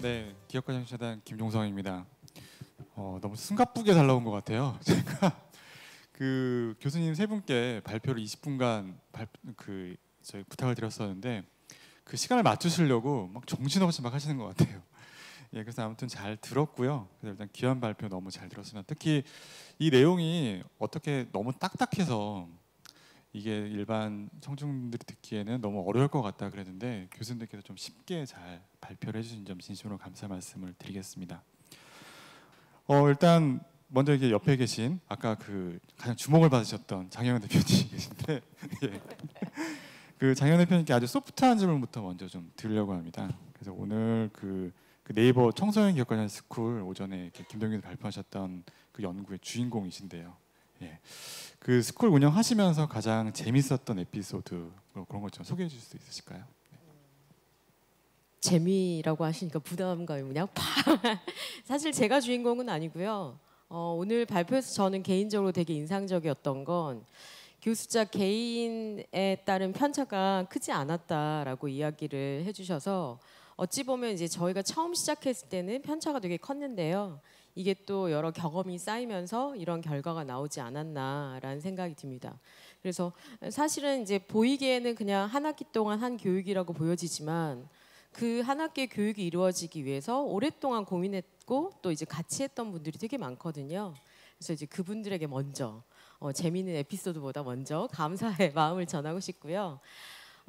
네, 기업가정재단 김종성입니다. 어, 너무 숨가쁘게 잘 나온 것 같아요. 제가 그 교수님 세 분께 발표를 20분간 발, 그 저희 부탁을 드렸었는데 그 시간을 맞추시려고 막 정신없이 막 하시는 것 같아요. 예, 그래서 아무튼 잘 들었고요. 그래서 일단 귀한 발표 너무 잘 들었습니다. 특히 이 내용이 어떻게 너무 딱딱해서 이게 일반 청중들이 듣기에는 너무 어려울 것 같다 그랬는데 교수님들께서 좀 쉽게 잘 발표를 해주신 점 진심으로 감사 말씀을 드리겠습니다. 어, 일단 먼저 이게 옆에 계신 아까 그 가장 주목을 받으셨던 장영현 대표님 계신데 예. 그 장현 대표님께 아주 소프트한 질문부터 먼저 좀 드리려고 합니다. 그래서 오늘 그, 그 네이버 청소년 기업관련 스쿨 오전에 김동균 발표하셨던 그 연구의 주인공이신데요. 예. 그 스쿨 운영하시면서 가장 재밌었던 에피소드 뭐 그런 것좀 소개해 주실 수 있으실까요? 네. 재미라고 하시니까 부담감이 그냥 사실 제가 주인공은 아니고요. 어, 오늘 발표에서 저는 개인적으로 되게 인상적이었던 건 교수자 개인에 따른 편차가 크지 않았다라고 이야기를 해주셔서 어찌 보면 이제 저희가 처음 시작했을 때는 편차가 되게 컸는데요. 이게 또 여러 경험이 쌓이면서 이런 결과가 나오지 않았나라는 생각이 듭니다. 그래서 사실은 이제 보이기에는 그냥 한 학기 동안 한 교육이라고 보여지지만 그 한 학기의 교육이 이루어지기 위해서 오랫동안 고민했고 또 이제 같이 했던 분들이 되게 많거든요. 그래서 이제 그분들에게 먼저 어, 재미있는 에피소드보다 먼저 감사의 마음을 전하고 싶고요.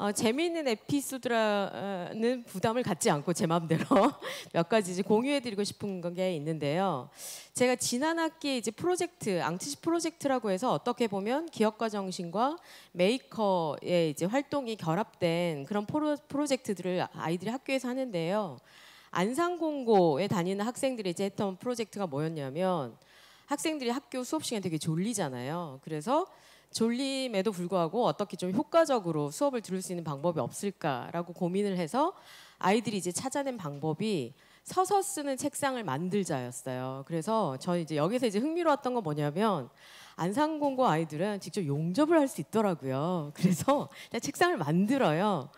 어, 재미있는 에피소드라는 부담을 갖지 않고 제 마음대로 몇 가지 이제 공유해드리고 싶은 게 있는데요. 제가 지난 학기 이제 프로젝트 앙트시 프로젝트라고 해서 어떻게 보면 기업가 정신과 메이커의 이제 활동이 결합된 그런 프로, 프로젝트들을 아이들이 학교에서 하는데요. 안산공고에 다니는 학생들이 이제 했던 프로젝트가 뭐였냐면 학생들이 학교 수업 시간 되게 졸리잖아요. 그래서 졸림에도 불구하고 어떻게 좀 효과적으로 수업을 들을 수 있는 방법이 없을까라고 고민을 해서 아이들이 이제 찾아낸 방법이 서서 쓰는 책상을 만들자였어요. 그래서 저 이제 여기서 이제 흥미로웠던 건 뭐냐면 안산공고 아이들은 직접 용접을 할 수 있더라고요. 그래서 책상을 만들어요.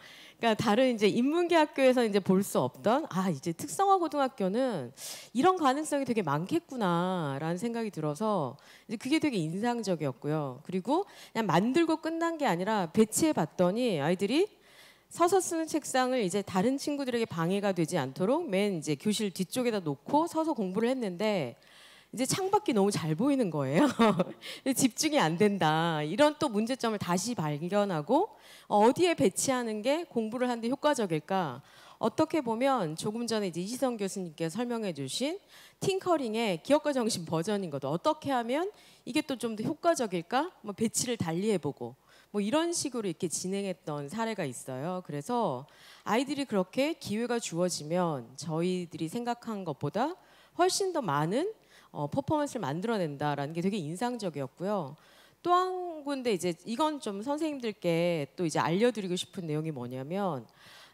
그러니까 다른 이제 인문계 학교에서 이제 볼 수 없던 아 이제 특성화 고등학교는 이런 가능성이 되게 많겠구나라는 생각이 들어서 이제 그게 되게 인상적이었고요. 그리고 그냥 만들고 끝난 게 아니라 배치해 봤더니 아이들이 서서 쓰는 책상을 이제 다른 친구들에게 방해가 되지 않도록 맨 이제 교실 뒤쪽에다 놓고 서서 공부를 했는데 이제 창밖이 너무 잘 보이는 거예요. 집중이 안 된다. 이런 또 문제점을 다시 발견하고 어디에 배치하는 게 공부를 하는데 효과적일까? 어떻게 보면 조금 전에 이제 이지성 교수님께 설명해 주신 팅커링의 기업가 정신 버전인 것도 어떻게 하면 이게 또 좀 더 효과적일까? 뭐 배치를 달리해 보고 뭐 이런 식으로 이렇게 진행했던 사례가 있어요. 그래서 아이들이 그렇게 기회가 주어지면 저희들이 생각한 것보다 훨씬 더 많은 어, 퍼포먼스를 만들어낸다라는 게 되게 인상적이었고요. 또한 군데 이제 이건 좀 선생님들께 또 이제 알려드리고 싶은 내용이 뭐냐면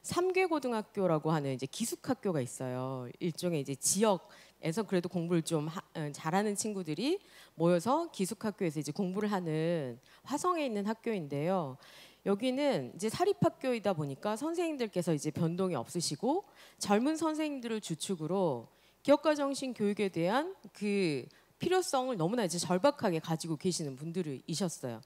삼계고등학교라고 하는 이제 기숙학교가 있어요. 일종의 이제 지역에서 그래도 공부를 좀 하, 어, 잘하는 친구들이 모여서 기숙학교에서 이제 공부를 하는 화성에 있는 학교인데요. 여기는 이제 사립학교이다 보니까 선생님들께서 이제 변동이 없으시고 젊은 선생님들을 주축으로 기업가 정신 교육에 대한 그 필요성을 너무나 이제 절박하게 가지고 계시는 분들이셨어요.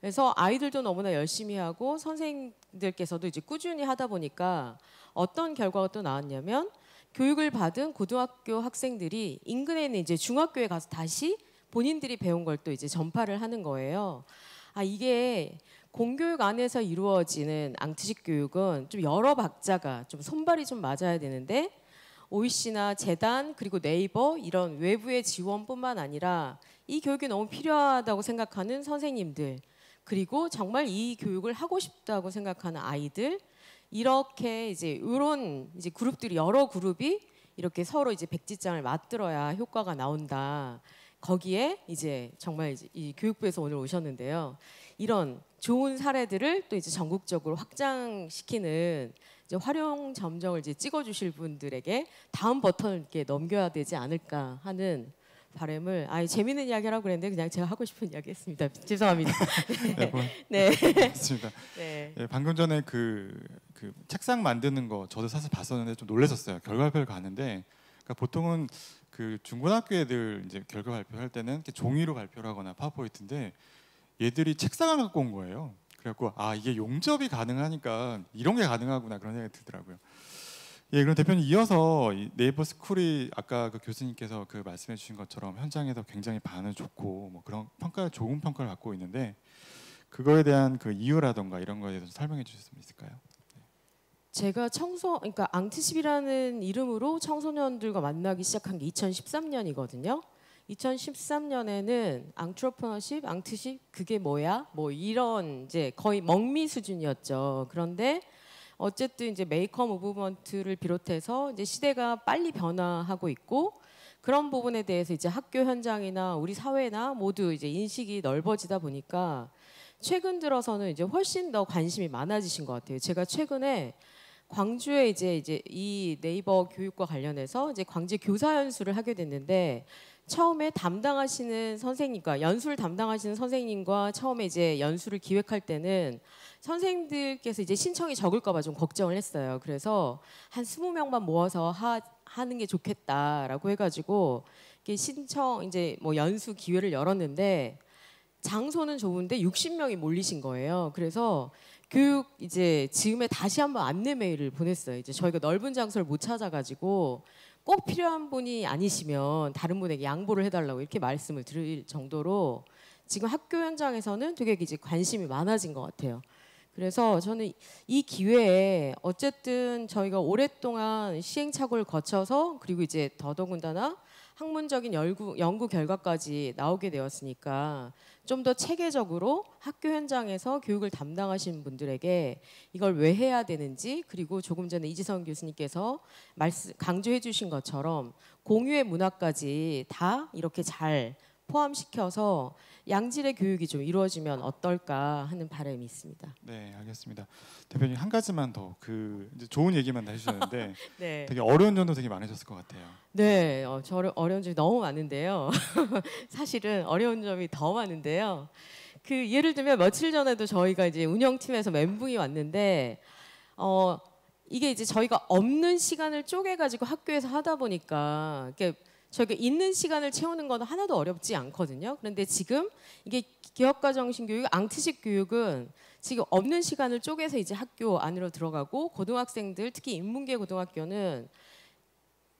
그래서 아이들도 너무나 열심히 하고 선생님들께서도 이제 꾸준히 하다 보니까 어떤 결과가 또 나왔냐면 교육을 받은 고등학교 학생들이 인근에 는 이제 중학교에 가서 다시 본인들이 배운 걸 또 이제 전파를 하는 거예요. 아 이게 공교육 안에서 이루어지는 앙트식 교육은 좀 여러 박자가 좀 손발이 좀 맞아야 되는데 OEC나 재단 그리고 네이버 이런 외부의 지원뿐만 아니라 이 교육이 너무 필요하다고 생각하는 선생님들 그리고 정말 이 교육을 하고 싶다고 생각하는 아이들 이렇게 이제 이런 이제 그룹들이 여러 그룹이 이렇게 서로 이제 백지장을 맞들어야 효과가 나온다. 거기에 이제 정말 이제 이 교육부에서 오늘 오셨는데요. 이런 좋은 사례들을 또 이제 전국적으로 확장시키는 이제 활용 점정을 이제 찍어주실 분들에게 다음 버튼을 이렇게 넘겨야 되지 않을까 하는 바램을 아예 재밌는 이야기라고 그랬는데 그냥 제가 하고 싶은 이야기 했습니다. 죄송합니다. 네. 맞습니다. 네. 네. 네. 네. 네. 예, 방금 전에 그, 그 책상 만드는 거 저도 사실 봤었는데 좀 놀라셨어요. 결과 발표를 가는데 그러니까 보통은 그 중고등학교 애들 이제 결과 발표할 때는 종이로 발표를 하거나 파워포인트인데 얘들이 책상을 갖고 온 거예요. 그래갖고 아 이게 용접이 가능하니까 이런 게 가능하구나 그런 생각이 들더라고요. 예, 그럼 대표님 이어서 네이버 스쿨이 아까 그 교수님께서 그 말씀해 주신 것처럼 현장에서 굉장히 반응 좋고 뭐 그런 평가 좋은 평가를 받고 있는데 그거에 대한 그 이유라던가 이런 거에 대해서 설명해 주실 수 있을까요? 네. 제가 청소 그러니까 앙티십이라는 이름으로 청소년들과 만나기 시작한 게 2013년이거든요. 2013년에는 앙트로퍼너십, 앙트십 그게 뭐야? 뭐 이런 이제 거의 멍미 수준이었죠. 그런데 어쨌든 이제 메이커 무브먼트를 비롯해서 이제 시대가 빨리 변화하고 있고 그런 부분에 대해서 이제 학교 현장이나 우리 사회나 모두 이제 인식이 넓어지다 보니까 최근 들어서는 이제 훨씬 더 관심이 많아지신 것 같아요. 제가 최근에 광주에 이제 이제 이 네이버 교육과 관련해서 이제 광주 교사 연수를 하게 됐는데 처음에 담당하시는 선생님과 연수를 담당하시는 선생님과 처음에 이제 연수를 기획할 때는 선생님들께서 이제 신청이 적을까봐 좀 걱정을 했어요. 그래서 한2 0 명만 모아서 하, 하는 게 좋겠다라고 해가지고 신청 이제 뭐 연수 기회를 열었는데 장소는 좋은데 60명이 몰리신 거예요. 그래서 교육 이제 지금에 다시 한번 안내 메일을 보냈어요. 이제 저희가 넓은 장소를 못 찾아가지고 꼭 필요한 분이 아니시면 다른 분에게 양보를 해달라고 이렇게 말씀을 드릴 정도로 지금 학교 현장에서는 되게 이제 관심이 많아진 것 같아요. 그래서 저는 이 기회에 어쨌든 저희가 오랫동안 시행착오를 거쳐서 그리고 이제 더더군다나 학문적인 연구, 연구 결과까지 나오게 되었으니까 좀 더 체계적으로 학교 현장에서 교육을 담당하시는 분들에게 이걸 왜 해야 되는지 그리고 조금 전에 이지성 교수님께서 말씀 강조해 주신 것처럼 공유의 문화까지 다 이렇게 잘 포함시켜서 양질의 교육이 좀 이루어지면 어떨까 하는 바람이 있습니다. 네, 알겠습니다. 대표님 한 가지만 더그 좋은 얘기만 해주셨는데 네. 되게 어려운 점도 되게 많으셨을 것 같아요. 네, 어, 저 어려운 점이 너무 많은데요. 사실은 어려운 점이 더 많은데요. 그 예를 들면 며칠 전에도 저희가 이제 운영팀에서 멘붕이 왔는데 어, 이게 이제 저희가 없는 시간을 쪼개 가지고 학교에서 하다 보니까 이렇게 저희가 있는 시간을 채우는 건 하나도 어렵지 않거든요. 그런데 지금 이게 기업가 정신 교육, 앙트식 교육은 지금 없는 시간을 쪼개서 이제 학교 안으로 들어가고 고등학생들 특히 인문계 고등학교는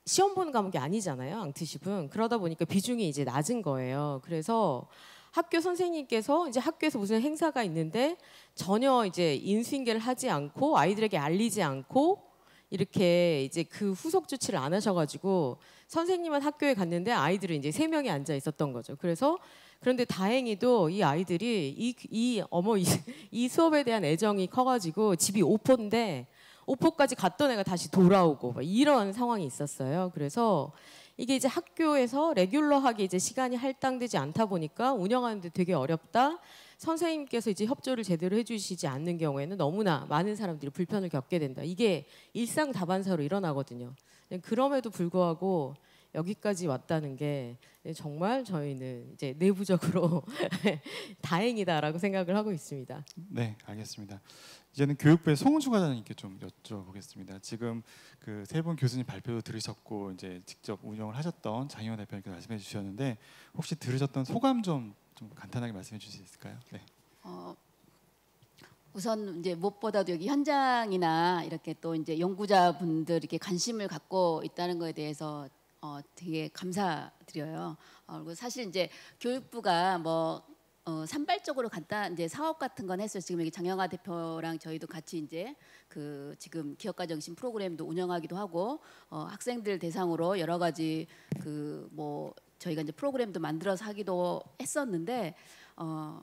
시험 보는 과목이 아니잖아요. 앙트십은 그러다 보니까 비중이 이제 낮은 거예요. 그래서 학교 선생님께서 이제 학교에서 무슨 행사가 있는데 전혀 이제 인수인계를 하지 않고 아이들에게 알리지 않고 이렇게 이제 그 후속 조치를 안 하셔가지고 선생님은 학교에 갔는데 아이들은 이제 세 명이 앉아 있었던 거죠. 그래서 그런데 다행히도 이 아이들이 이, 이 어머 이, 이 수업에 대한 애정이 커가지고 집이 오포인데 오포까지 갔던 애가 다시 돌아오고 막 이런 상황이 있었어요. 그래서 이게 이제 학교에서 레귤러하게 이제 시간이 할당되지 않다 보니까 운영하는데 되게 어렵다. 선생님께서 이제 협조를 제대로 해주시지 않는 경우에는 너무나 많은 사람들이 불편을 겪게 된다. 이게 일상 다반사로 일어나거든요. 그럼에도 불구하고 여기까지 왔다는 게 정말 저희는 이제 내부적으로 다행이다라고 생각을 하고 있습니다. 네, 알겠습니다. 이제는 교육부의 송은주 과장님께 좀 여쭤보겠습니다. 지금 그세분 교수님 발표도 들으셨고 이제 직접 운영을 하셨던 장희원 대표님께 말씀해 주셨는데 혹시 들으셨던 소감 좀좀 간단하게 말씀해 주실 수 있을까요? 네. 어, 우선 이제 무엇보다도 여기 현장이나 이렇게 또 이제 연구자분들 이렇게 관심을 갖고 있다는 거에 대해서 어, 되게 감사드려요. 어, 그리고 사실 이제 교육부가 뭐 어, 산발적으로 간단 이제 사업 같은 건 했어요. 지금 여기 장영아 대표랑 저희도 같이 이제 그 지금 기업가 정신 프로그램도 운영하기도 하고 어, 학생들 대상으로 여러 가지 그뭐 저희가 이제 프로그램도 만들어서 하기도 했었는데 어,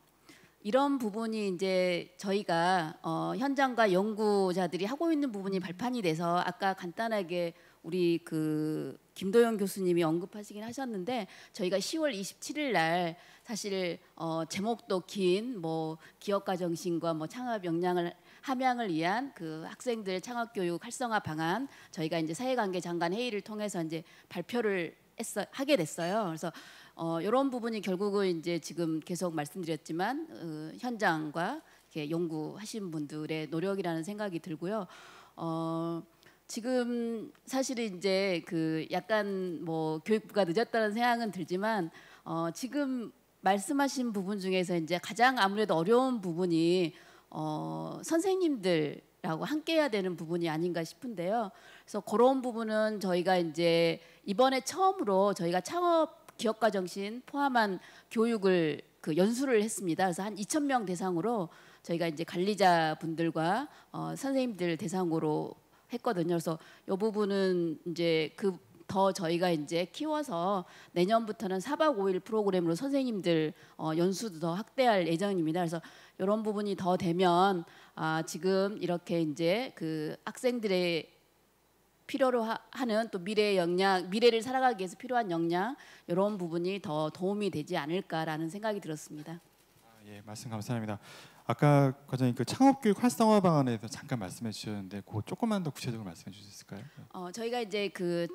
이런 부분이 이제 저희가 어, 현장과 연구자들이 하고 있는 부분이 발판이 돼서 아까 간단하게 우리 그 김도영 교수님이 언급하시긴 하셨는데 저희가 10월 27일 날 사실 어, 제목도 긴 뭐 기업가 정신과 뭐, 뭐 창업 역량을 함양을 위한 그 학생들 창업 교육 활성화 방안 저희가 이제 사회관계 장관 회의를 통해서 이제 발표를 했어, 하게 됐어요. 그래서 어, 이런 부분이 결국은 이제 지금 계속 말씀드렸지만 어, 현장과 이렇게 연구하신 분들의 노력이라는 생각이 들고요. 어, 지금 사실은 이제 그 약간 뭐 교육부가 늦었다는 생각은 들지만 어, 지금 말씀하신 부분 중에서 이제 가장 아무래도 어려운 부분이 어, 선생님들 라고 함께 해야 되는 부분이 아닌가 싶은데요. 그래서 그런 부분은 저희가 이제 이번에 처음으로 저희가 창업 기업가 정신 포함한 교육을 그 연수를 했습니다. 그래서 한 2천 명 대상으로 저희가 이제 관리자 분들과 어, 선생님들 대상으로 했거든요. 그래서 요 부분은 이제 그 더 저희가 이제 키워서 내년부터는 4박 5일 프로그램으로 선생님들 어, 연수도 더 확대할 예정입니다. 그래서 이런 부분이 더 되면 아, 지금 이렇게 이제 그 학생들의 필요로 하, 는또 미래의 역량, 미래를 살아가기 위해서 필요한 역량 이런 부분이 더 도움이 되지 않을까라는 생각이 들었습니다. 아, 예, 말씀 감사합니다. 아까 과장님 그 창업교육 활성화 방안에 대해서 잠깐 말씀해 주셨는데 그 조금만 더 구체적으로 말씀해 주실 수 있을까요? 어, 저희가 이제 그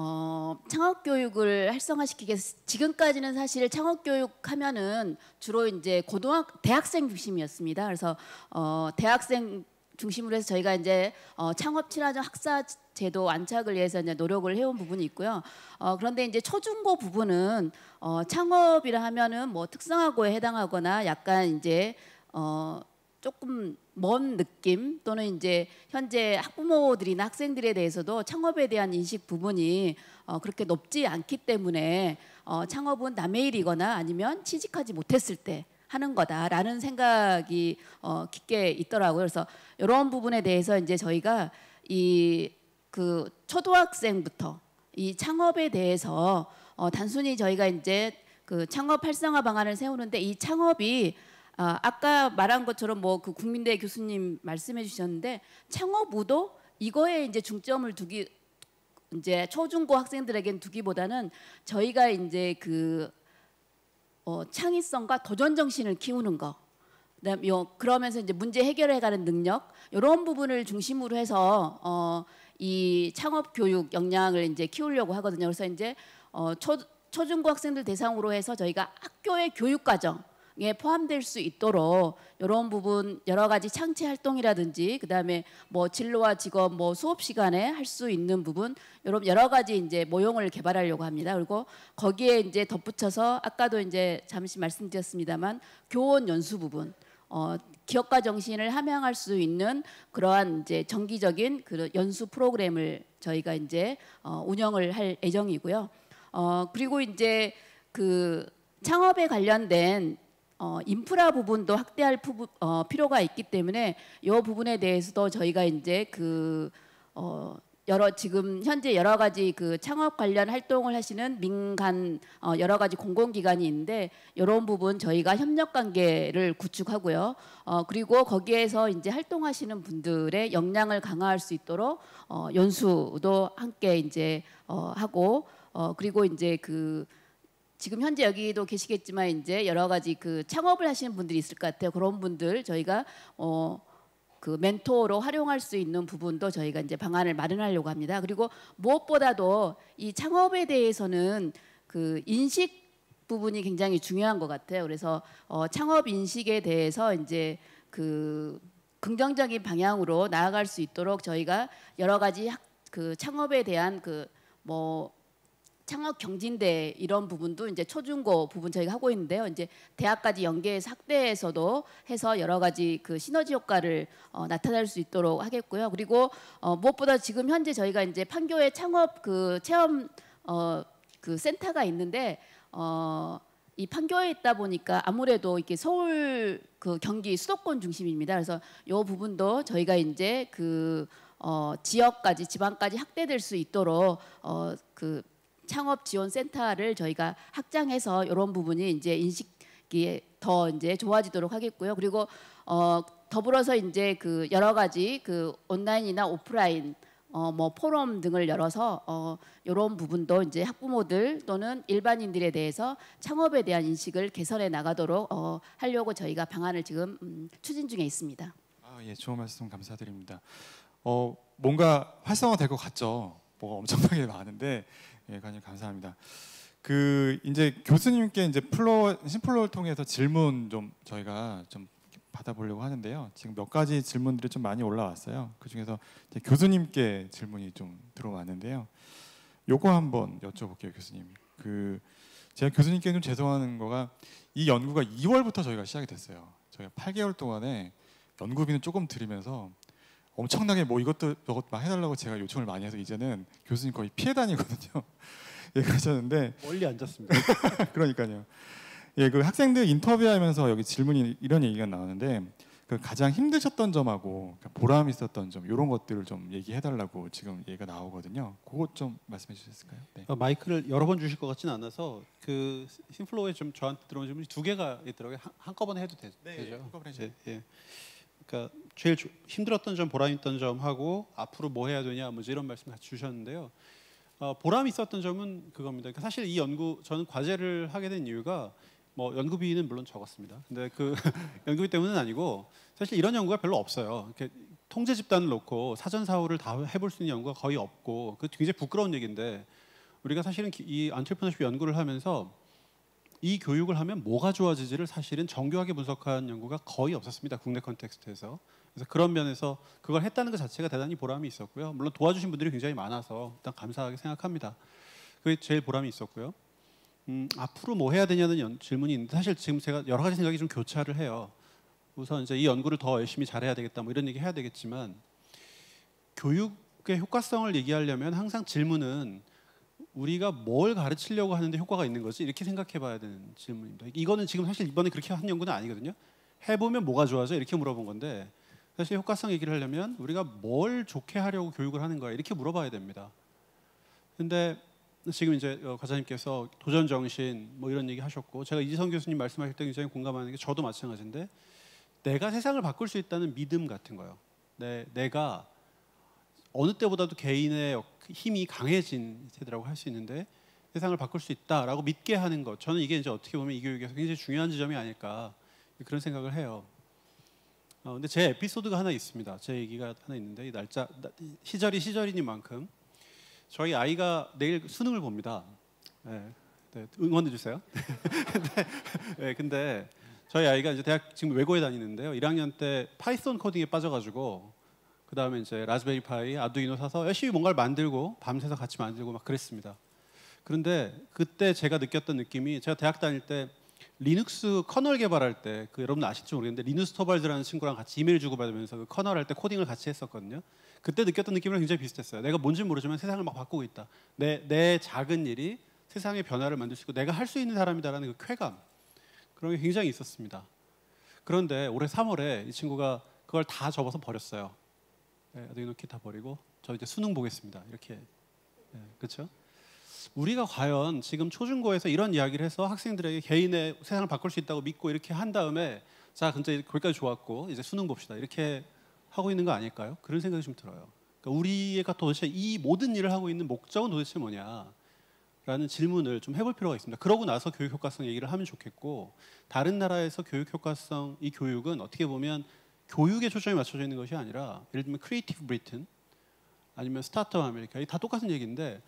어, 창업 교육을 활성화시키기 위해서 지금까지는 사실 창업 교육 하면은 주로 이제 고등학 대학생 중심이었습니다. 그래서 어, 대학생 중심으로 해서 저희가 이제 어, 창업 친화적 학사 제도 안착을 위해서 이제 노력을 해온 부분이 있고요. 어, 그런데 이제 초중고 부분은 어, 창업이라 하면은 뭐 특성화고에 해당하거나 약간 이제 어, 조금 먼 느낌 또는 이제 현재 학부모들이나 학생들에 대해서도 창업에 대한 인식 부분이 어, 그렇게 높지 않기 때문에 어, 창업은 남의 일이거나 아니면 취직하지 못했을 때 하는 거다라는 생각이 어, 깊게 있더라고요. 그래서 이런 부분에 대해서 이제 저희가 이 그 초등학생부터 이 창업에 대해서 어, 단순히 저희가 이제 그 창업 활성화 방안을 세우는데 이 창업이 어, 아까 말한 것처럼 뭐 그 국민대 교수님 말씀해 주셨는데 창업 우도 이거에 이제 중점을 두기 이제 초중고 학생들에겐 두기보다는 저희가 이제 그 어, 창의성과 도전 정신을 키우는 거. 그다음에 그러면서 이제 문제 해결해 가는 능력 이런 부분을 중심으로 해서 어, 이 창업 교육 역량을 이제 키우려고 하거든요. 그래서 이제 어, 초, 초중고 학생들 대상으로 해서 저희가 학교의 교육 과정 에 포함될 수 있도록 이런 부분 여러 가지 창체 활동이라든지 그다음에 뭐 진로와 직업 뭐 수업 시간에 할 수 있는 부분 여러 여러 가지 이제 모형을 개발하려고 합니다. 그리고 거기에 이제 덧붙여서 아까도 이제 잠시 말씀드렸습니다만 교원 연수 부분 어, 기업가 정신을 함양할 수 있는 그러한 이제 정기적인 그 연수 프로그램을 저희가 이제 어, 운영을 할 예정이고요. 어, 그리고 이제 그 창업에 관련된 어, 인프라 부분도 확대할 부부, 어, 필요가 있기 때문에 이 부분에 대해서도 저희가 이제 그 어, 여러 지금 현재 여러 가지 그 창업 관련 활동을 하시는 민간 어, 여러 가지 공공기관이 있는데 이런 부분 저희가 협력 관계를 구축하고요. 어, 그리고 거기에서 이제 활동하시는 분들의 역량을 강화할 수 있도록 어, 연수도 함께 이제 어, 하고 어, 그리고 이제 그 지금 현재 여기도 계시겠지만 이제 여러 가지 그 창업을 하시는 분들이 있을 것 같아요. 그런 분들 저희가 어, 그 멘토로 활용할 수 있는 부분도 저희가 이제 방안을 마련하려고 합니다. 그리고 무엇보다도 이 창업에 대해서는 그 인식 부분이 굉장히 중요한 것 같아요. 그래서 어, 창업 인식에 대해서 이제 그 긍정적인 방향으로 나아갈 수 있도록 저희가 여러 가지 그 창업에 대한 그뭐 창업 경진대 이런 부분도 이제 초중고 부분 저희가 하고 있는데요. 이제 대학까지 연계해서 학대에서도 해서 여러 가지 그 시너지 효과를 어, 나타낼 수 있도록 하겠고요. 그리고 어, 무엇보다 지금 현재 저희가 이제 판교에 창업 그 체험 어, 그 센터가 있는데 어, 이 판교에 있다 보니까 아무래도 이렇게 서울 그 경기 수도권 중심입니다. 그래서 이 부분도 저희가 이제 그 어, 지역까지 지방까지 확대될 수 있도록 어, 그 창업 지원 센터를 저희가 확장해서 이런 부분이 이제 인식이 더 이제 좋아지도록 하겠고요. 그리고 어 더불어서 이제 그 여러 가지 그 온라인이나 오프라인 어뭐 포럼 등을 열어서 어 이런 부분도 이제 학부모들 또는 일반인들에 대해서 창업에 대한 인식을 개선해 나가도록 어 하려고 저희가 방안을 지금 음 추진 중에 있습니다. 아 예, 좋은 말씀 감사드립니다. 어 뭔가 활성화될 것 같죠. 뭐가 엄청나게 많은데 예, 간이 감사합니다. 그 이제 교수님께 이제 플로 심플로를 통해서 질문 좀 저희가 좀 받아보려고 하는데요. 지금 몇 가지 질문들이 좀 많이 올라왔어요. 그 중에서 교수님께 질문이 좀 들어왔는데요. 요거 한번 여쭤볼게요, 교수님. 그 제가 교수님께 좀 죄송하는 거가 이 연구가 2월부터 저희가 시작이 됐어요. 저희가 8개월 동안에 연구비는 조금 들이면서 엄청나게 뭐 이것도 저것 막 해달라고 제가 요청을 많이 해서 이제는 교수님 거의 피해 다니거든요. 예, 그러셨는데 멀리 앉았습니다. 그러니까요. 예, 그 학생들 인터뷰하면서 여기 질문이 이런 얘기가 나오는데 그 가장 힘드셨던 점하고 그러니까 보람 있었던 점 이런 것들을 좀 얘기해달라고 지금 얘기가 나오거든요. 그것 좀 말씀해 주셨까요 네. 아, 마이크를 여러 번 주실 것 같지는 않아서 그 심플로에 좀 저한테 들어온 질문이 두 개가 있더라고요. 한, 한꺼번에 해도 되, 네, 죠 한꺼번에 예, 예. 그러니까 제일 힘들었던 점, 보람 있던 점하고 앞으로 뭐 해야 되냐 뭐 이런 말씀 같이 주셨는데요. 어, 보람 있었던 점은 그겁니다. 그러니까 사실 이 연구 저는 과제를 하게 된 이유가 뭐 연구비는 물론 적었습니다. 근데 그 연구비 때문은 아니고 사실 이런 연구가 별로 없어요. 이렇게 통제 집단을 놓고 사전 사후를 다 해볼 수 있는 연구가 거의 없고 그 굉장히 부끄러운 얘기인데 우리가 사실은 이안철레프너십 연구를 하면서 이 교육을 하면 뭐가 좋아지지를 사실은 정교하게 분석한 연구가 거의 없었습니다. 국내 컨텍스트에서. 그래서 그런 면에서 그걸 했다는 것 자체가 대단히 보람이 있었고요. 물론 도와주신 분들이 굉장히 많아서 일단 감사하게 생각합니다. 그게 제일 보람이 있었고요. 음, 앞으로 뭐 해야 되냐는 연, 질문이 있는데 사실 지금 제가 여러 가지 생각이 좀 교차를 해요. 우선 이제 이 연구를 더 열심히 잘해야 되겠다 뭐 이런 얘기 해야 되겠지만 교육의 효과성을 얘기하려면 항상 질문은 우리가 뭘 가르치려고 하는데 효과가 있는 거지 이렇게 생각해 봐야 되는 질문입니다. 이거는 지금 사실 이번에 그렇게 한 연구는 아니거든요. 해보면 뭐가 좋아져 이렇게 물어본 건데 사실 효과성 얘기를 하려면 우리가 뭘 좋게 하려고 교육을 하는 거야 이렇게 물어봐야 됩니다. 근데 지금 이제 어, 과장님께서 도전 정신 뭐 이런 얘기 하셨고 제가 이지성 교수님 말씀하실 때 굉장히 공감하는 게 저도 마찬가지인데 내가 세상을 바꿀 수 있다는 믿음 같은 거요내 내가 어느 때보다도 개인의 힘이 강해진 세대라고 할 수 있는데 세상을 바꿀 수 있다라고 믿게 하는 것. 저는 이게 이제 어떻게 보면 이 교육에서 굉장히 중요한 지점이 아닐까 그런 생각을 해요. 어, 근데 제 에피소드가 하나 있습니다. 제 얘기가 하나 있는데 이 날짜 시절이 시절이니만큼 저희 아이가 내일 수능을 봅니다. 네, 네, 응원해 주세요. 근 네. 네, 근데 저희 아이가 이제 대학 지금 외고에 다니는데요. 1학년 때 파이썬 코딩에 빠져가지고 그 다음에 이제 라즈베리 파이, 아두이노 사서 열심히 뭔가를 만들고 밤새서 같이 만들고 막 그랬습니다. 그런데 그때 제가 느꼈던 느낌이 제가 대학 다닐 때 리눅스 커널 개발할 때 그 여러분 아실지 모르겠는데 리누스 토발즈라는 친구랑 같이 이메일 주고받으면서 그 커널 할 때 코딩을 같이 했었거든요. 그때 느꼈던 느낌이랑 굉장히 비슷했어요. 내가 뭔지 모르지만 세상을 막 바꾸고 있다. 내 내 작은 일이 세상의 변화를 만들 수 있고 내가 할 수 있는 사람이다라는 그 쾌감 그런 게 굉장히 있었습니다. 그런데 올해 3월에 이 친구가 그걸 다 접어서 버렸어요. 네, 아두이렇게다 버리고 저 이제 수능 보겠습니다. 이렇게 네, 그렇죠? 우리가 과연 지금 초중고에서 이런 이야기를 해서 학생들에게 개인의 세상을 바꿀 수 있다고 믿고 이렇게 한 다음에 자, 근데 거기까지 좋았고 이제 수능 봅시다 이렇게 하고 있는 거 아닐까요? 그런 생각이 좀 들어요. 그러니까 우리가 도대체 이 모든 일을 하고 있는 목적은 도대체 뭐냐? 라는 질문을 좀 해볼 필요가 있습니다. 그러고 나서 교육 효과성 얘기를 하면 좋겠고 다른 나라에서 교육 효과성 이 교육은 어떻게 보면 교육에 초점이 맞춰져 있는 것이 아니라 예를 들면 크리에이티브 브리튼 아니면 스타트업 아메리카 이다 똑같은 얘기인데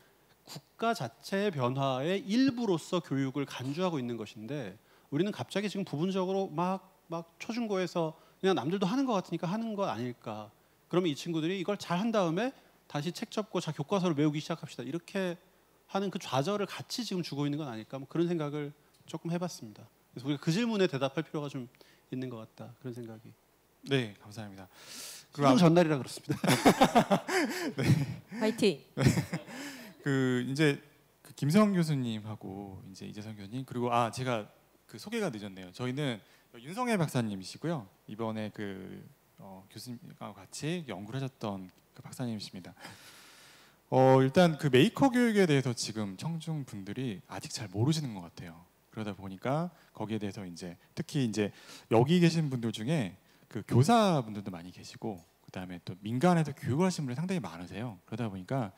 국가 자체의 변화의 일부로서 교육을 간주하고 있는 것인데 우리는 갑자기 지금 부분적으로 막막 초중고에서 그냥 남들도 하는 것 같으니까 하는 것 아닐까? 그러면 이 친구들이 이걸 잘 한 다음에 다시 책 접고 자 교과서를 외우기 시작합시다. 이렇게 하는 그 좌절을 같이 지금 주고 있는 건 아닐까? 뭐 그런 생각을 조금 해봤습니다. 그래서 우리가 그 질문에 대답할 필요가 좀 있는 것 같다. 그런 생각이. 네, 감사합니다. 그럼 전날이라 그렇습니다. 네. 화이팅. 그 이제 그 김성 교수님하고 이제 이재성 교수님 그리고 아 제가 그 소개가 늦었네요. 저희는 윤성애 박사님이시고요. 이번에 그 어, 교수님과 같이 연구를 하셨던 그 박사님이십니다. 어, 일단 그 메이커 교육에 대해서 지금 청중 분들이 아직 잘 모르시는 것 같아요. 그러다 보니까 거기에 대해서 이제 특히 이제 여기 계신 분들 중에 그 교사분들도 많이 계시고 그다음에 또 민간에서 교육을 하시는 분이 상당히 많으세요. 그러다 보니까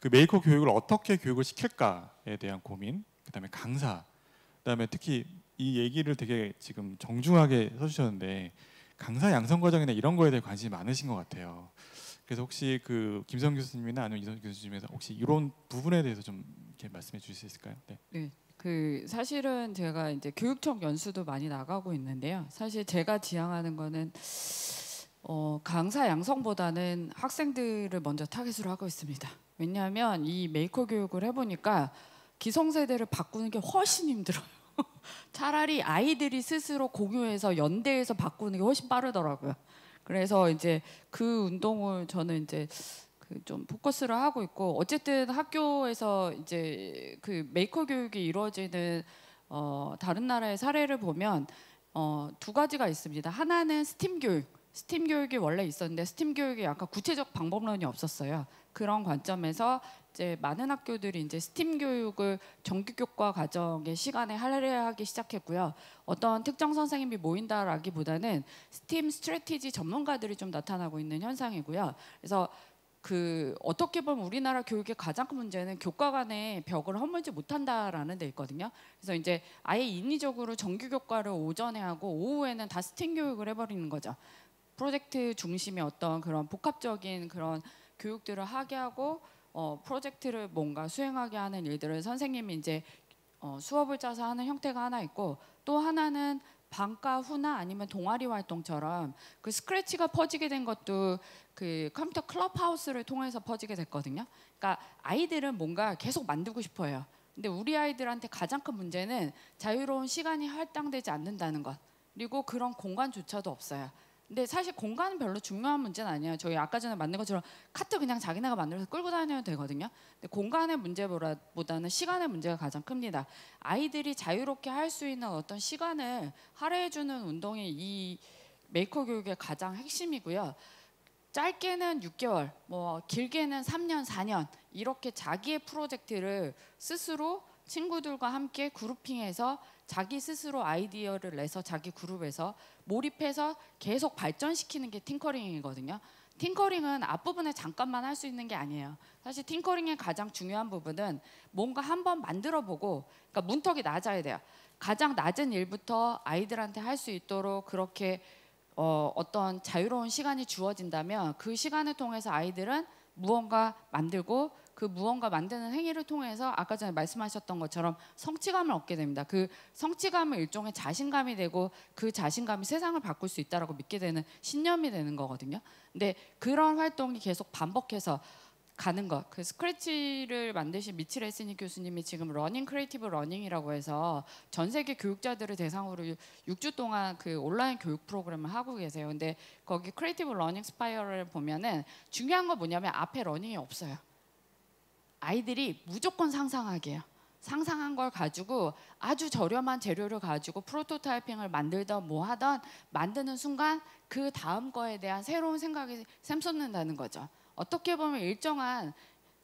그 메이커 교육을 어떻게 교육을 시킬까에 대한 고민, 그다음에 강사, 그다음에 특히 이 얘기를 되게 지금 정중하게 써주셨는데 강사 양성 과정이나 이런 거에 대해 관심이 많으신 것 같아요. 그래서 혹시 그 김성 교수님이나 아니면 이선 교수님에서 혹시 이런 부분에 대해서 좀 이렇게 말씀해 주실 수 있을까요? 네. 네. 그 사실은 제가 이제 교육청 연수도 많이 나가고 있는데요. 사실 제가 지향하는 거는 어, 강사 양성보다는 학생들을 먼저 타겟으로 하고 있습니다. 왜냐하면 이 메이커 교육을 해보니까 기성세대를 바꾸는 게 훨씬 힘들어요. 차라리 아이들이 스스로 공유해서 연대해서 바꾸는 게 훨씬 빠르더라고요. 그래서 이제 그 운동을 저는 이제 그좀 포커스를 하고 있고 어쨌든 학교에서 이제 그 메이커 교육이 이루어지는 어 다른 나라의 사례를 보면 어두 가지가 있습니다. 하나는 스팀 교육. 스팀 교육이 원래 있었는데 스팀 교육이 약간 구체적 방법론이 없었어요. 그런 관점에서 이제 많은 학교들이 이제 스팀 교육을 정규 교과 과정의 시간에 할애하기 시작했고요. 어떤 특정 선생님이 모인다라기보다는 스팀 스트레티지 전문가들이 좀 나타나고 있는 현상이고요. 그래서 그 어떻게 보면 우리나라 교육의 가장 큰 문제는 교과 간의 벽을 허물지 못한다라는 데 있거든요. 그래서 이제 아예 인위적으로 정규 교과를 오전에 하고 오후에는 다 스팀 교육을 해버리는 거죠. 프로젝트 중심의 어떤 그런 복합적인 그런 교육들을 하게 하고 어, 프로젝트를 뭔가 수행하게 하는 일들은 선생님이 이제 어, 수업을 짜서 하는 형태가 하나 있고 또 하나는 방과 후나 아니면 동아리 활동처럼 그 스크래치가 퍼지게 된 것도 그 컴퓨터 클럽하우스를 통해서 퍼지게 됐거든요. 그러니까 아이들은 뭔가 계속 만들고 싶어요. 근데 우리 아이들한테 가장 큰 문제는 자유로운 시간이 할당되지 않는다는 것. 그리고 그런 공간조차도 없어요. 근데 사실 공간은 별로 중요한 문제는 아니에요. 저희 아까 전에 만든 것처럼 카트 그냥 자기네가 만들어서 끌고 다녀도 되거든요. 근데 공간의 문제보다는 시간의 문제가 가장 큽니다. 아이들이 자유롭게 할 수 있는 어떤 시간을 할애해주는 운동이 이 메이커 교육의 가장 핵심이고요. 짧게는 6개월, 뭐 길게는 3년, 4년 이렇게 자기의 프로젝트를 스스로 친구들과 함께 그룹핑해서 자기 스스로 아이디어를 내서 자기 그룹에서 몰입해서 계속 발전시키는 게 팅커링이거든요. 팅커링은 앞부분에 잠깐만 할 수 있는 게 아니에요. 사실 팅커링의 가장 중요한 부분은 뭔가 한번 만들어 보고 그러니까 문턱이 낮아야 돼요. 가장 낮은 일부터 아이들한테 할 수 있도록 그렇게 어, 어떤 자유로운 시간이 주어진다면 그 시간을 통해서 아이들은 무언가 만들고 그 무언가 만드는 행위를 통해서 아까 전에 말씀하셨던 것처럼 성취감을 얻게 됩니다. 그 성취감은 일종의 자신감이 되고 그 자신감이 세상을 바꿀 수 있다라고 믿게 되는 신념이 되는 거거든요. 근데 그런 활동이 계속 반복해서 가는 것. 그 스크래치를 만드신 미치 레스니 교수님이 지금 러닝 크리에이티브 러닝이라고 해서 전 세계 교육자들을 대상으로 6주 동안 그 온라인 교육 프로그램을 하고 계세요. 근데 거기 크리에이티브 러닝 스파이어를 보면은 중요한 건 뭐냐면 앞에 러닝이 없어요. 아이들이 무조건 상상하게 요 상상한 걸 가지고 아주 저렴한 재료를 가지고 프로토타이핑을 만들던 뭐 하던 만드는 순간 그 다음 거에 대한 새로운 생각이 샘솟는다는 거죠. 어떻게 보면 일정한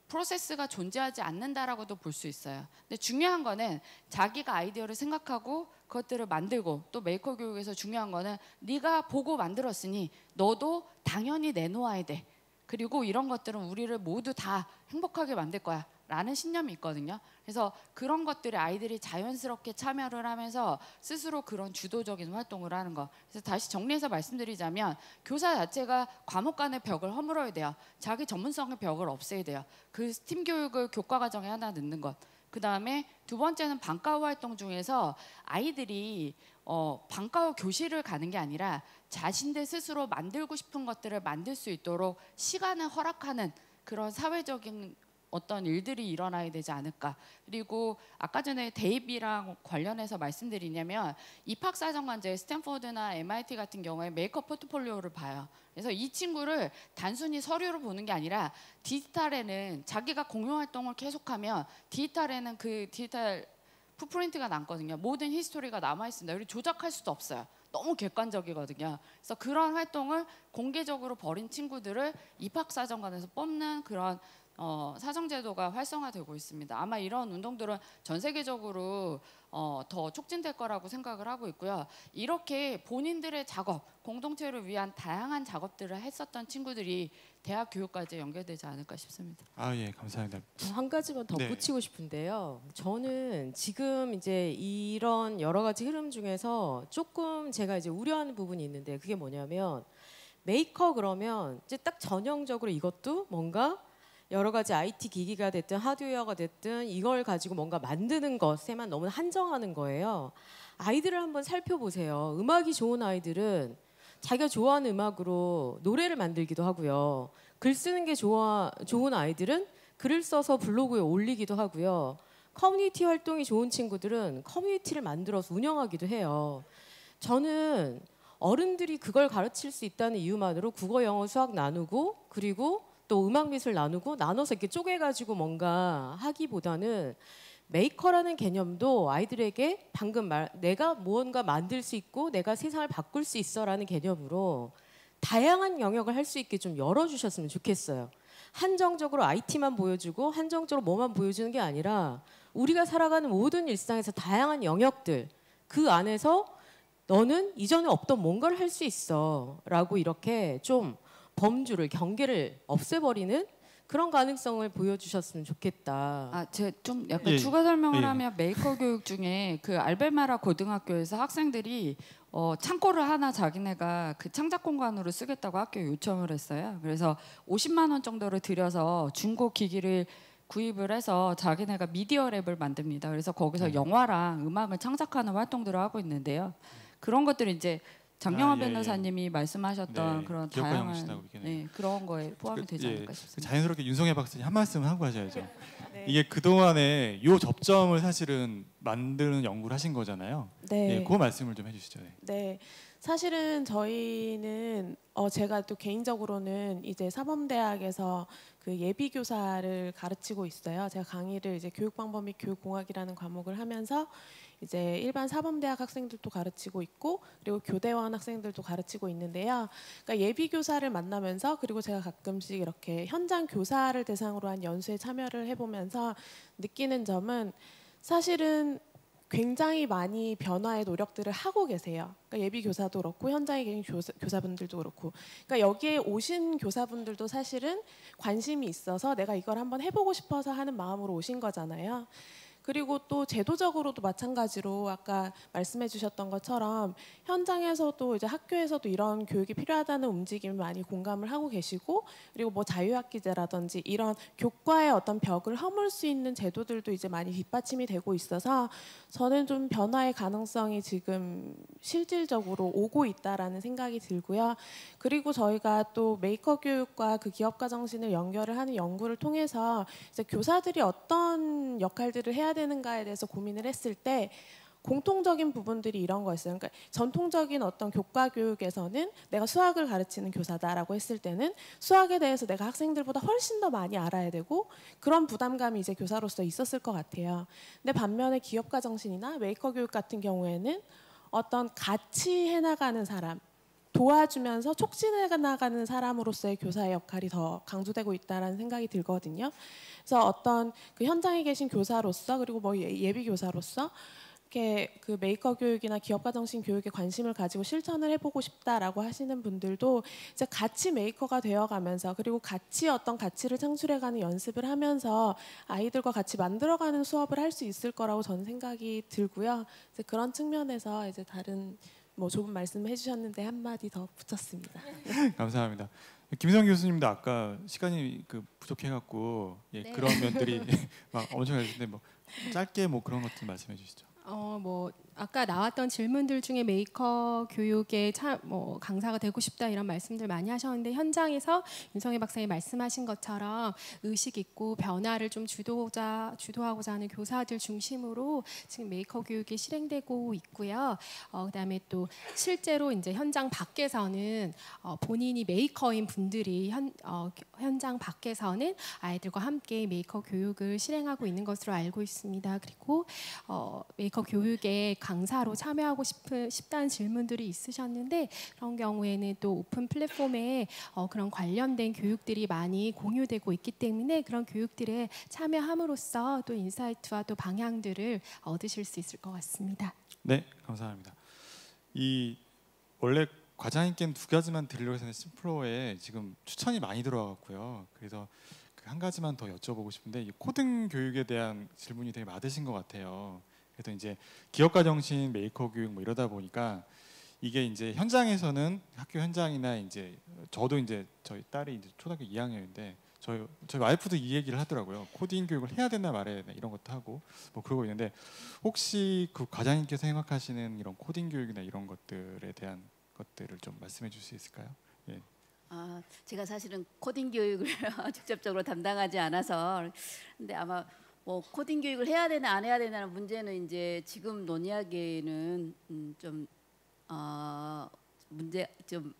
프로세스가 존재하지 않는다라고도 볼 수 있어요. 근데 중요한 거는 자기가 아이디어를 생각하고 그것들을 만들고 또 메이커 교육에서 중요한 거는 네가 보고 만들었으니 너도 당연히 내놓아야 돼. 그리고 이런 것들은 우리를 모두 다 행복하게 만들 거야. 라는 신념이 있거든요. 그래서 그런 것들을 아이들이 자연스럽게 참여를 하면서 스스로 그런 주도적인 활동을 하는 거. 그래서 다시 정리해서 말씀드리자면 교사 자체가 과목 간의 벽을 허물어야 돼요. 자기 전문성의 벽을 없애야 돼요. 그 스팀 교육을 교과 과정에 하나 넣는 것. 그 다음에 두 번째는 방과 후 활동 중에서 아이들이 어, 방과후 교실을 가는 게 아니라 자신들 스스로 만들고 싶은 것들을 만들 수 있도록 시간을 허락하는 그런 사회적인 어떤 일들이 일어나야 되지 않을까. 그리고 아까 전에 대입이랑 관련해서 말씀드리냐면 입학 사정관제 스탠포드나 MIT 같은 경우에 메이크업 포트폴리오를 봐요. 그래서 이 친구를 단순히 서류로 보는 게 아니라 디지털에는 자기가 공유 활동을 계속하면 디지털에는 그 디지털 풋프린트가 남거든요. 모든 히스토리가 남아 있습니다. 우리 조작할 수도 없어요. 너무 객관적이거든요. 그래서 그런 활동을 공개적으로 벌인 친구들을 입학사정관에서 뽑는 그런 어, 사정제도가 활성화되고 있습니다. 아마 이런 운동들은 전 세계적으로 어, 더 촉진될 거라고 생각을 하고 있고요. 이렇게 본인들의 작업, 공동체를 위한 다양한 작업들을 했었던 친구들이 대학 교육까지 연결되지 않을까 싶습니다. 아 예, 감사합니다. 한 가지만 덧붙이고 네. 싶은데요. 저는 지금 이제 이런 여러 가지 흐름 중에서 조금 제가 이제 우려하는 부분이 있는데 그게 뭐냐면 메이커 그러면 이제 딱 전형적으로 이것도 뭔가 여러 가지 IT 기기가 됐든 하드웨어가 됐든 이걸 가지고 뭔가 만드는 것에만 너무 한정하는 거예요. 아이들을 한번 살펴보세요. 음악이 좋은 아이들은 자기가 좋아하는 음악으로 노래를 만들기도 하고요. 글 쓰는 게 좋아, 좋은 아이들은 글을 써서 블로그에 올리기도 하고요. 커뮤니티 활동이 좋은 친구들은 커뮤니티를 만들어서 운영하기도 해요. 저는 어른들이 그걸 가르칠 수 있다는 이유만으로 국어, 영어, 수학 나누고 그리고 또 음악 미술 나누고 나눠서 이렇게 쪼개가지고 뭔가 하기보다는 메이커라는 개념도 아이들에게 방금 말 내가 무언가 만들 수 있고 내가 세상을 바꿀 수 있어라는 개념으로 다양한 영역을 할 수 있게 좀 열어주셨으면 좋겠어요. 한정적으로 IT만 보여주고 한정적으로 뭐만 보여주는 게 아니라 우리가 살아가는 모든 일상에서 다양한 영역들 그 안에서 너는 이전에 없던 뭔가를 할 수 있어 라고 이렇게 좀 범주를 경계를 없애버리는 그런 가능성을 보여주셨으면 좋겠다. 아, 제 좀 약간 예. 추가 설명을 예. 하면 메이커 교육 중에 그 알베마라 고등학교에서 학생들이 어, 창고를 하나 자기네가 그 창작 공간으로 쓰겠다고 학교에 요청을 했어요. 그래서 50만 원 정도를 들여서 중고 기기를 구입을 해서 자기네가 미디어 랩을 만듭니다. 그래서 거기서 네. 영화랑 음악을 창작하는 활동들을 하고 있는데요. 그런 것들을 이제 장경화 아, 예, 예. 변호사님이 예. 말씀하셨던 네, 그런 다양한 네, 그런 거에 그, 포함이 되지 예, 않을까 싶습니다. 그 자연스럽게 윤성애 박사님 한 말씀 하고 하셔야죠. 네. 이게 그동안에 요 접점을 사실은 만드는 연구를 하신 거잖아요. 네. 네, 그 말씀을 좀 해주시죠. 네. 네. 사실은 저희는 어 제가 또 개인적으로는 이제 사범대학에서 그 예비 교사를 가르치고 있어요. 제가 강의를 이제 교육방법 및 교육공학이라는 과목을 하면서 이제 일반 사범대학 학생들도 가르치고 있고 그리고 교대원 학생들도 가르치고 있는데요. 그러니까 예비 교사를 만나면서 그리고 제가 가끔씩 이렇게 현장 교사를 대상으로 한 연수에 참여를 해보면서 느끼는 점은 사실은 굉장히 많이 변화의 노력들을 하고 계세요. 그러니까 예비 교사도 그렇고 현장에 계신 교사, 교사분들도 그렇고, 그러니까 여기에 오신 교사분들도 사실은 관심이 있어서 내가 이걸 한번 해보고 싶어서 하는 마음으로 오신 거잖아요. 그리고 또 제도적으로도 마찬가지로 아까 말씀해 주셨던 것처럼 현장에서도 이제 학교에서도 이런 교육이 필요하다는 움직임을 많이 공감을 하고 계시고 그리고 뭐 자유학기제라든지 이런 교과의 어떤 벽을 허물 수 있는 제도들도 이제 많이 뒷받침이 되고 있어서 저는 좀 변화의 가능성이 지금 실질적으로 오고 있다라는 생각이 들고요. 그리고 저희가 또 메이커 교육과 그 기업가 정신을 연결을 하는 연구를 통해서 이제 교사들이 어떤 역할들을 해야 되는가에 대해서 고민을 했을 때 공통적인 부분들이 이런 거였어요. 그러니까 전통적인 어떤 교과 교육에서는 내가 수학을 가르치는 교사다라고 했을 때는 수학에 대해서 내가 학생들보다 훨씬 더 많이 알아야 되고 그런 부담감이 이제 교사로서 있었을 것 같아요. 근데 반면에 기업가 정신이나 메이커 교육 같은 경우에는 어떤 같이 해나가는 사람, 도와주면서 촉진해 나가는 사람으로서의 교사의 역할이 더 강조되고 있다는 생각이 들거든요. 그래서 어떤 그 현장에 계신 교사로서 그리고 뭐 예, 예비 교사로서 이렇게 그 메이커 교육이나 기업가 정신 교육에 관심을 가지고 실천을 해보고 싶다라고 하시는 분들도 이제 같이 메이커가 되어가면서 그리고 같이 어떤 가치를 창출해가는 연습을 하면서 아이들과 같이 만들어가는 수업을 할 수 있을 거라고 저는 생각이 들고요. 이제 그런 측면에서 이제 다른 뭐 좋은 말씀 해주셨는데 한 마디 더 붙였습니다. 감사합니다. 김성 교수님도 아까 시간이 그 부족해갖고 예, 네. 그런 면들이 막 엄청 했는데 뭐 짧게 뭐 그런 것들 말씀해 주시죠. 어뭐 아까 나왔던 질문들 중에 메이커 교육의 참뭐 강사가 되고 싶다 이런 말씀들 많이 하셨는데 현장에서 윤성희 박사님 말씀하신 것처럼 의식 있고 변화를 좀 주도자 주도하고자 하는 교사들 중심으로 지금 메이커 교육이 실행되고 있고요. 어, 그다음에 또 실제로 이제 현장 밖에서는 어, 본인이 메이커인 분들이 현 어, 현장 밖에서는 아이들과 함께 메이커 교육을 실행하고 있는 것으로 알고 있습니다. 그리고 어, 메이커 교육의 강사로 참여하고 싶은, 싶다는 질문들이 있으셨는데 그런 경우에는 또 오픈 플랫폼에 어, 그런 관련된 교육들이 많이 공유되고 있기 때문에 그런 교육들에 참여함으로써 또 인사이트와 또 방향들을 얻으실 수 있을 것 같습니다. 네, 감사합니다. 이 원래 과장님께는 두 가지만 드리려고 했는데 심플로에 지금 추천이 많이 들어와갖고요. 그래서 그 한 가지만 더 여쭤보고 싶은데 이 코딩 교육에 대한 질문이 되게 많으신 것 같아요. 그래서 이제 기업가 정신 메이커 교육 뭐 이러다 보니까 이게 이제 현장에서는 학교 현장이나 이제 저도 이제 저희 딸이 이제 초등학교 2학년인데 저희 저희 와이프도 이 얘기를 하더라고요. 코딩 교육을 해야 되나 말아야 되나 이런 것도 하고 뭐 그러고 있는데 혹시 그 과장님께서 생각하시는 이런 코딩 교육이나 이런 것들에 대한 것들을 좀 말씀해 줄수 있을까요? 예. 아, 제가 사실은 코딩 교육을 직접적으로 담당하지 않아서 근데 아마 뭐 코딩 교육을 해야 되나 안 해야 되나는 문제는 이제 지금 논의하기에는 음, 좀 어, 문제 좀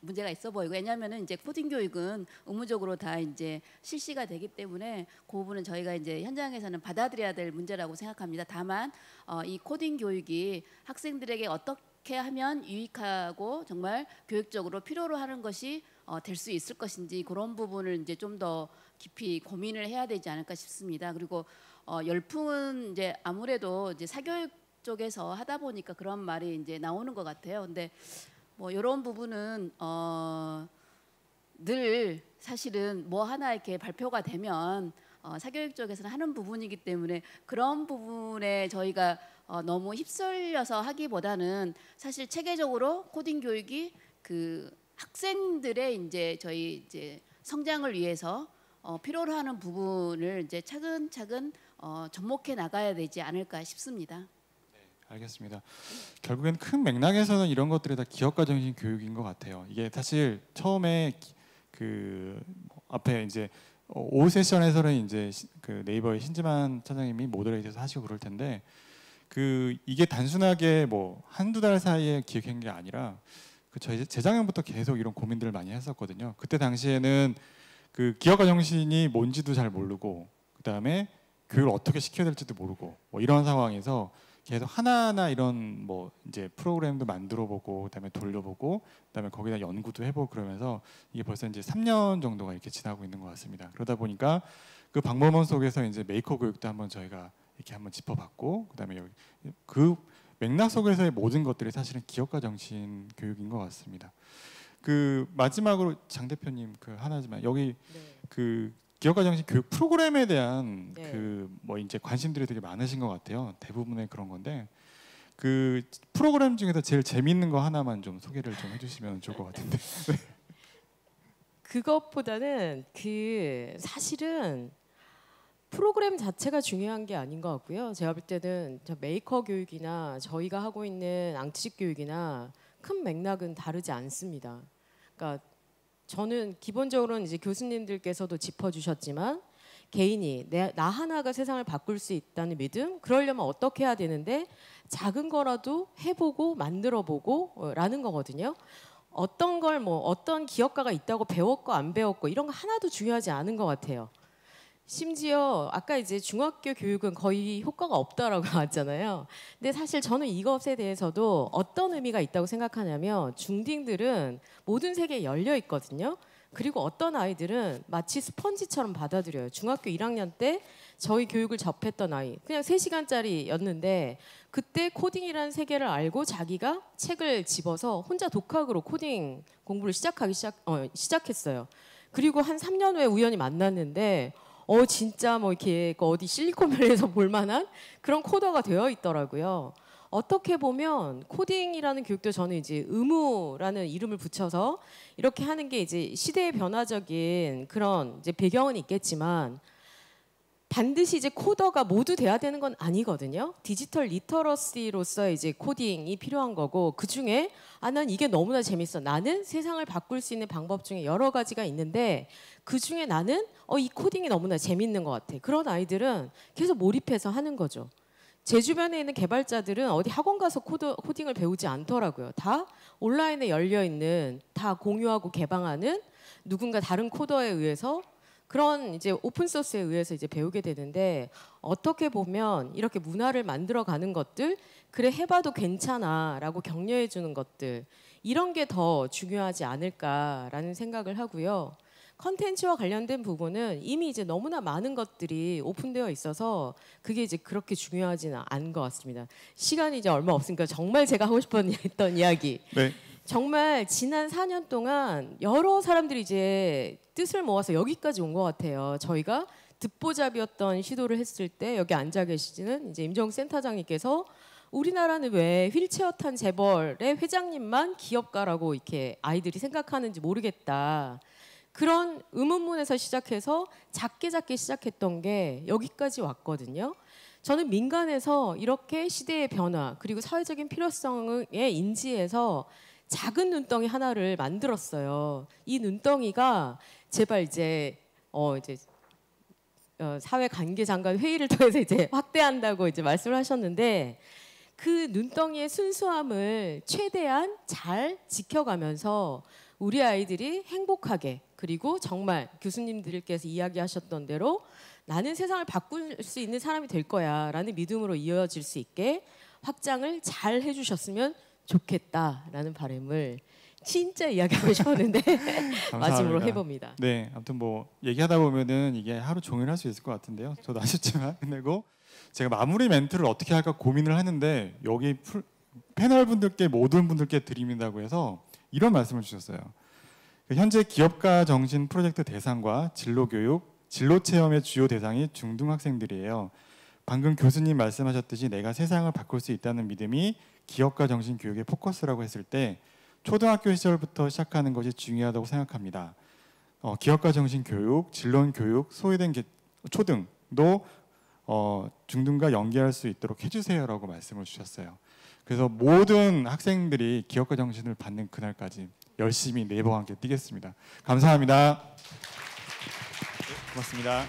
문제가 있어 보이고 왜냐하면은 이제 코딩 교육은 의무적으로 다 이제 실시가 되기 때문에 그 부분은 저희가 이제 현장에서는 받아들여야 될 문제라고 생각합니다. 다만 어, 이 코딩 교육이 학생들에게 어떻게 하면 유익하고 정말 교육적으로 필요로 하는 것이 어, 될 수 있을 것인지 그런 부분을 이제 좀더 깊이 고민을 해야 되지 않을까 싶습니다. 그리고 어, 열풍은 이제 아무래도 이제 사교육 쪽에서 하다 보니까 그런 말이 이제 나오는 것 같아요. 근데 뭐 이런 부분은 어, 늘 사실은 뭐 하나 이렇게 발표가 되면 어, 사교육 쪽에서는 하는 부분이기 때문에 그런 부분에 저희가 어, 너무 휩쓸려서 하기보다는 사실 체계적으로 코딩 교육이 그 학생들의 이제 저희 이제 성장을 위해서 어, 필요로 하는 부분을 이제 차근차근 어, 접목해 나가야 되지 않을까 싶습니다. 네, 알겠습니다. 결국엔 큰 맥락에서는 이런 것들이 다 기업가 정신 교육인 것 같아요. 이게 사실 처음에 그 뭐 앞에 이제 어, 오후 세션에서는 이제 그 네이버의 신지만 차장님이 모델레이터에서 하시고 그럴 텐데 그 이게 단순하게 뭐 한두 달 사이에 기획한 게 아니라 그 저희 재작년부터 계속 이런 고민들을 많이 했었거든요. 그때 당시에는 그 기업가 정신이 뭔지도 잘 모르고 그다음에 교육을 어떻게 시켜야 될지도 모르고 뭐 이런 상황에서 계속 하나하나 이런 뭐 이제 프로그램도 만들어 보고 그다음에 돌려보고 그다음에 거기다 연구도 해보고 그러면서 이게 벌써 이제 3년 정도가 이렇게 지나고 있는 것 같습니다. 그러다 보니까 그 방법원 속에서 이제 메이커 교육도 한번 저희가 이렇게 한번 짚어봤고 그다음에 여기 그 맥락 속에서의 모든 것들이 사실은 기업가 정신 교육인 것 같습니다. 그 마지막으로 장 대표님 그 하나지만 여기 네. 그 기업가 정신 교육 프로그램에 대한 네. 그뭐 이제 관심들이 되게 많으신 것 같아요. 대부분의 그런 건데 그 프로그램 중에서 제일 재밌는 거 하나만 좀 소개를 좀 해주시면 좋을 것 같은데. 그것보다는 그 사실은 프로그램 자체가 중요한 게 아닌 것 같고요. 제가 볼 때는 저 메이커 교육이나 저희가 하고 있는 앙치식 교육이나 큰 맥락은 다르지 않습니다. 그러니까 저는 기본적으로는 이제 교수님들께서도 짚어주셨지만 개인이 내, 나 하나가 세상을 바꿀 수 있다는 믿음 그러려면 어떻게 해야 되는데 작은 거라도 해보고 만들어보고 어, 라는 거거든요. 어떤 걸 뭐 어떤 기업가가 있다고 배웠고 안 배웠고 이런 거 하나도 중요하지 않은 것 같아요. 심지어 아까 이제 중학교 교육은 거의 효과가 없다라고 나왔잖아요. 근데 사실 저는 이 것에 대해서도 어떤 의미가 있다고 생각하냐면 중딩들은 모든 세계에 열려 있거든요. 그리고 어떤 아이들은 마치 스펀지처럼 받아들여요. 중학교 1학년 때 저희 교육을 접했던 아이 그냥 3시간짜리였는데 그때 코딩이라는 세계를 알고 자기가 책을 집어서 혼자 독학으로 코딩 공부를 시작하기 시작 어, 시작했어요. 그리고 한 3년 후에 우연히 만났는데 어 진짜 뭐 이렇게 그 어디 실리콘밸리에서 볼만한 그런 코더가 되어 있더라고요. 어떻게 보면 코딩이라는 교육도 저는 이제 의무라는 이름을 붙여서 이렇게 하는 게 이제 시대의 변화적인 그런 이제 배경은 있겠지만 반드시 이제 코더가 모두 돼야 되는 건 아니거든요. 디지털 리터러시로서 이제 코딩이 필요한 거고 그 중에 아난 이게 너무나 재밌어. 나는 세상을 바꿀 수 있는 방법 중에 여러 가지가 있는데 그 중에 나는 어이 코딩이 너무나 재밌는 것 같아. 그런 아이들은 계속 몰입해서 하는 거죠. 제 주변에 있는 개발자들은 어디 학원 가서 코드, 코딩을 배우지 않더라고요. 다 온라인에 열려 있는 다 공유하고 개방하는 누군가 다른 코더에 의해서 그런 이제 오픈 소스에 의해서 이제 배우게 되는데 어떻게 보면 이렇게 문화를 만들어 가는 것들 그래 해봐도 괜찮아라고 격려해 주는 것들 이런 게 더 중요하지 않을까라는 생각을 하고요. 컨텐츠와 관련된 부분은 이미 이제 너무나 많은 것들이 오픈되어 있어서 그게 이제 그렇게 중요하지는 않은 것 같습니다. 시간이 이제 얼마 없으니까 정말 제가 하고 싶었던 이야기. 네. 정말 지난 4년 동안 여러 사람들이 이제 뜻을 모아서 여기까지 온 것 같아요. 저희가 듣보잡이었던 시도를 했을 때 여기 앉아 계시는 이제 임정 센터장님께서 우리나라는 왜 휠체어 탄 재벌의 회장님만 기업가라고 이렇게 아이들이 생각하는지 모르겠다. 그런 의문문에서 시작해서 작게 작게 시작했던 게 여기까지 왔거든요. 저는 민간에서 이렇게 시대의 변화 그리고 사회적인 필요성의 인지에서 작은 눈덩이 하나를 만들었어요. 이 눈덩이가 제발 이제 어 이제 어, 사회 관계장관 회의를 통해서 이제 확대한다고 이제 말씀을 하셨는데 그 눈덩이의 순수함을 최대한 잘 지켜가면서 우리 아이들이 행복하게 그리고 정말 교수님들께서 이야기하셨던 대로 나는 세상을 바꿀 수 있는 사람이 될 거야 라는 믿음으로 이어질 수 있게 확장을 잘 해주셨으면 좋겠다라는 바람을 진짜 이야기하고 싶었는데 마지막으로 해봅니다. 네, 아무튼 뭐 얘기하다 보면은 이게 하루 종일 할 수 있을 것 같은데요. 저도 아쉽지만 끝내고 뭐 제가 마무리 멘트를 어떻게 할까 고민을 하는데 여기 풀, 패널 분들께 모든 분들께 드립니다고 해서 이런 말씀을 주셨어요. 그 현재 기업가 정신 프로젝트 대상과 진로 교육, 진로 체험의 주요 대상이 중등 학생들이에요. 방금 교수님 말씀하셨듯이 내가 세상을 바꿀 수 있다는 믿음이 기업가 정신 교육의 포커스라고 했을 때 초등학교 시절부터 시작하는 것이 중요하다고 생각합니다. 어, 기업가 정신 교육, 진론 교육, 소외된 게, 초등도 어, 중등과 연계할 수 있도록 해주세요라고 말씀을 주셨어요. 그래서 모든 학생들이 기업가 정신을 받는 그날까지 열심히 네이버와 함께 뛰겠습니다. 감사합니다. 고맙습니다.